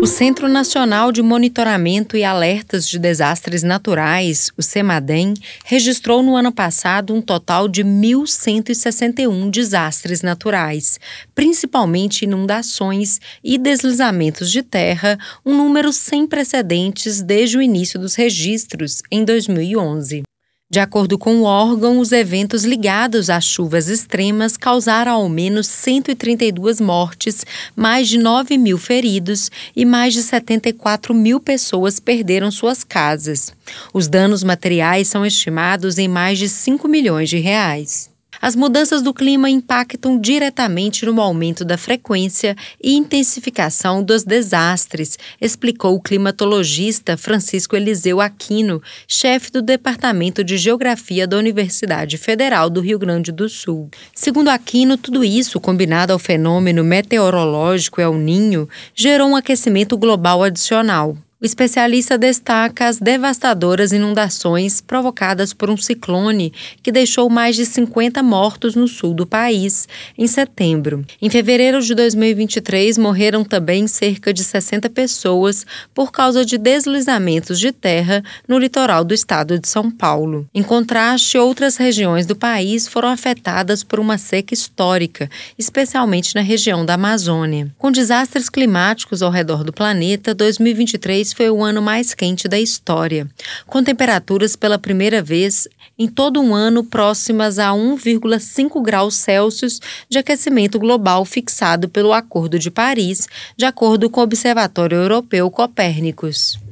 O Centro Nacional de Monitoramento e Alertas de Desastres Naturais, o CEMADEM, registrou no ano passado um total de 1.161 desastres naturais, principalmente inundações e deslizamentos de terra, um número sem precedentes desde o início dos registros, em 2011. De acordo com o órgão, os eventos ligados às chuvas extremas causaram ao menos 132 mortes, mais de 9 mil feridos e mais de 74 mil pessoas perderam suas casas. Os danos materiais são estimados em mais de 5 milhões de reais. As mudanças do clima impactam diretamente no aumento da frequência e intensificação dos desastres, explicou o climatologista Francisco Eliseu Aquino, chefe do Departamento de Geografia da Universidade Federal do Rio Grande do Sul. Segundo Aquino, tudo isso, combinado ao fenômeno meteorológico El Ninho, gerou um aquecimento global adicional. O especialista destaca as devastadoras inundações provocadas por um ciclone que deixou mais de 50 mortos no sul do país em setembro. Em fevereiro de 2023, morreram também cerca de 60 pessoas por causa de deslizamentos de terra no litoral do estado de São Paulo. Em contraste, outras regiões do país foram afetadas por uma seca histórica, especialmente na região da Amazônia. Com desastres climáticos ao redor do planeta, 2023 2023 foi o ano mais quente da história, com temperaturas pela primeira vez em todo um ano próximas a 1,5 graus Celsius de aquecimento global fixado pelo Acordo de Paris, de acordo com o Observatório Europeu Copérnicos.